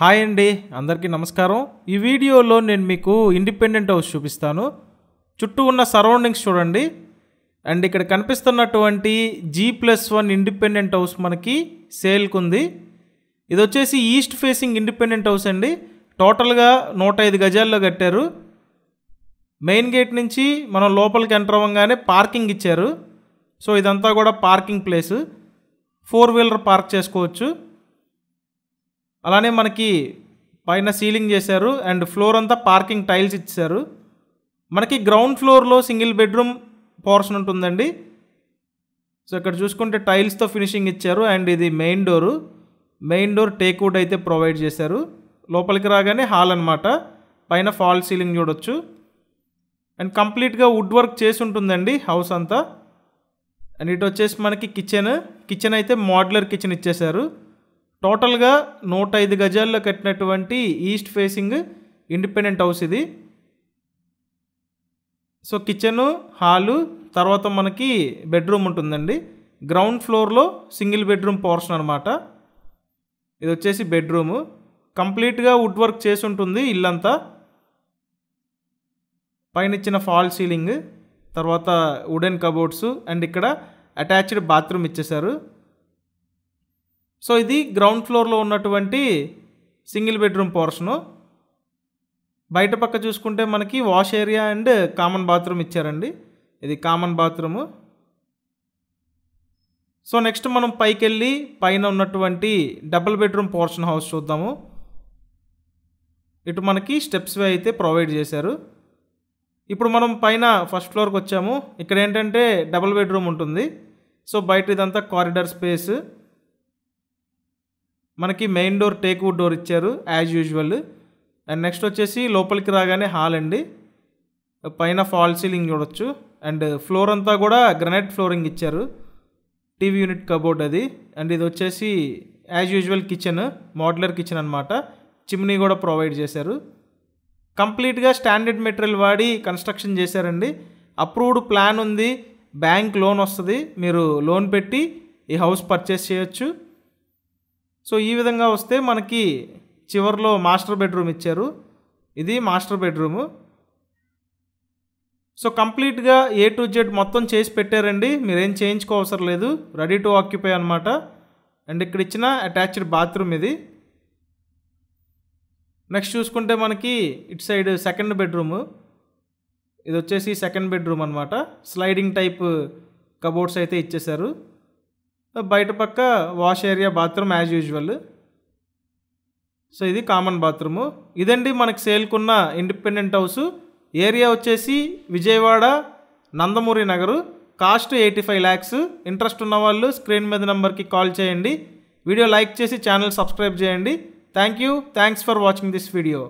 hi అండి అందరికీ నమస్కారం ఈ వీడియోలో నేను మీకు ఇండిపెండెంట్ హౌస్ చూపిస్తాను చుట్టూ ఉన్న సరౌండింగ్స్ చూడండి అండ్ ఇక్కడ కనిపిస్తున్నటువంటి G plus one independent house మనకి సేల్కి ఉంది ఇది వచ్చేసి ఈస్ట్ ఫేసింగ్ ఇండిపెండెంట్ హౌస్ అండి టోటల్గా నూట ఐదు గజాల్లో కట్టారు మెయిన్ గేట్ నుంచి మనం లోపలికి ఎంటర్ అవ్వగానే పార్కింగ్ ఇచ్చారు సో ఇదంతా కూడా parking place four wheeler park చేసుకోవచ్చు అలానే మనకి పైన సీలింగ్ చేశారు అండ్ ఫ్లోర్ అంతా పార్కింగ్ టైల్స్ ఇచ్చారు మనకి గ్రౌండ్ ఫ్లోర్లో సింగిల్ బెడ్రూమ్ పోర్షన్ ఉంటుందండి సో ఇక్కడ చూసుకుంటే టైల్స్తో ఫినిషింగ్ ఇచ్చారు అండ్ ఇది main door main door wood అయితే ప్రొవైడ్ చేశారు లోపలికి రాగానే హాల్ అనమాట పైన ఫాల్ సీలింగ్ చూడొచ్చు అండ్ కంప్లీట్గా వుడ్ వర్క్ చేసి ఉంటుందండి హౌస్ అంతా అండ్ ఇటు వచ్చేసి మనకి కిచెన్ కిచెన్ అయితే మోడ్యులర్ కిచెన్ ఇచ్చేశారు టోటల్గా నూట ఐదు గజాల్లో కట్టినటువంటి ఈస్ట్ ఫేసింగ్ ఇండిపెండెంట్ హౌస్ ఇది సో కిచెను హాలు తర్వాత మనకి బెడ్రూమ్ ఉంటుందండి గ్రౌండ్ ఫ్లోర్లో సింగిల్ బెడ్రూమ్ పోర్షన్ అనమాట ఇది వచ్చేసి బెడ్రూము కంప్లీట్గా వుడ్ వర్క్ చేసి ఉంటుంది ఇల్లంతా పైన ఇచ్చిన ఫాల్ సీలింగ్ తర్వాత వుడెన్ కబోర్డ్స్ అండ్ ఇక్కడ అటాచ్డ్ బాత్రూమ్ ఇచ్చేశారు సో ఇది గ్రౌండ్ ఫ్లోర్లో ఉన్నటువంటి సింగిల్ బెడ్రూమ్ పోర్షను బయట పక్క చూసుకుంటే మనకి wash area and common bathroom ఇచ్చారండి ఇది కామన్ బాత్రూము సో నెక్స్ట్ మనం పైకి వెళ్ళి పైన ఉన్నటువంటి డబుల్ బెడ్రూమ్ పోర్షన్ హౌస్ చూద్దాము ఇటు మనకి స్టెప్స్ వే అయితే ప్రొవైడ్ చేశారు ఇప్పుడు మనం పైన ఫస్ట్ ఫ్లోర్కి వచ్చాము ఇక్కడ ఏంటంటే డబుల్ బెడ్రూమ్ ఉంటుంది సో బయట ఇదంతా కారిడార్ స్పేస్ మనకి మెయిన్ డోర్ టేక్వుడ్ డోర్ ఇచ్చారు యాజ్ యూజువల్ అండ్ నెక్స్ట్ వచ్చేసి లోపలికి రాగానే హాల్ అండి పైన ఫాల్ సీలింగ్ చూడొచ్చు అండ్ ఫ్లోర్ అంతా కూడా గ్రనైట్ ఫ్లోరింగ్ ఇచ్చారు టీవీ యూనిట్ కబోర్డ్ అది అండ్ ఇది వచ్చేసి as usual kitchen modular kitchen అనమాట చిమ్నీ కూడా ప్రొవైడ్ చేశారు కంప్లీట్గా స్టాండర్డ్ మెటీరియల్ వాడి కన్స్ట్రక్షన్ చేశారండి అప్రూవ్డ్ ప్లాన్ ఉంది బ్యాంక్ లోన్ వస్తుంది మీరు లోన్ పెట్టి ఈ హౌస్ పర్చేస్ చేయొచ్చు సో ఈ విధంగా వస్తే మనకి చివరిలో మాస్టర్ బెడ్రూమ్ ఇచ్చారు ఇది మాస్టర్ బెడ్రూము సో కంప్లీట్గా ఏ టు జెడ్ మొత్తం చేసి పెట్టారండి మీరేం అవసరం లేదు రెడీ టు ఆక్యుపై అనమాట అండ్ ఇక్కడ ఇచ్చిన అటాచ్డ్ బాత్రూమ్ ఇది నెక్స్ట్ చూసుకుంటే మనకి ఇట్ సైడ్ సెకండ్ బెడ్రూమ్ ఇది వచ్చేసి సెకండ్ బెడ్రూమ్ అనమాట స్లైడింగ్ టైప్ కబోర్డ్స్ అయితే ఇచ్చేశారు బయట పక్క wash area bathroom as usual so ఇది కామన్ బాత్రూము ఇదండి మనకు సేల్కున్న ఇండిపెండెంట్ హౌస్ ఏరియా వచ్చేసి Vijayawada Nandamuri Nagar cost eighty five lakhs interest ఉన్నవాళ్ళు స్క్రీన్ మీద నెంబర్కి కాల్ చేయండి వీడియో లైక్ చేసి ఛానల్ సబ్స్క్రైబ్ చేయండి thank you thanks for watching this video